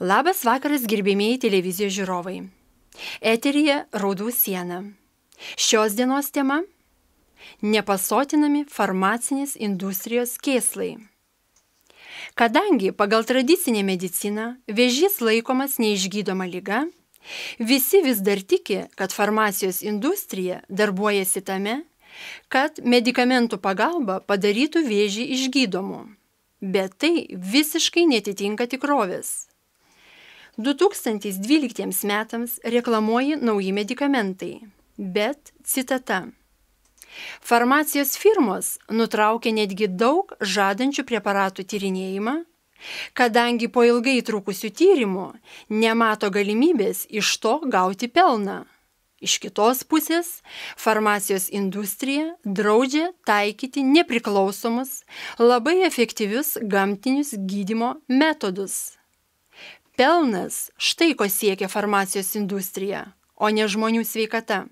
Labas vakaras, gerbėmiai televizijos žiūrovai. Eterija Raudų siena. Šios dienos tema - nepasotinami farmacinės industrijos kėslai. Kadangi pagal tradicinę mediciną vėžys laikomas neišgydoma lyga, visi vis dar tiki, kad farmacijos industrija darbuojasi tame, kad medikamentų pagalba padarytų vėžį išgydomu. Bet tai visiškai netitinka tikrovės. 2012 metams reklamuoji nauji medikamentai, bet citata. Farmacijos firmos nutraukė netgi daug žadančių preparatų tyrinėjimą, kadangi po ilgai trukusių tyrimų nemato galimybės iš to gauti pelną. Iš kitos pusės, farmacijos industrija draudžia taikyti nepriklausomus, labai efektyvius gamtinius gydimo metodus pelnas štai ko siekia farmacijos industrija o ne žmonių sveikata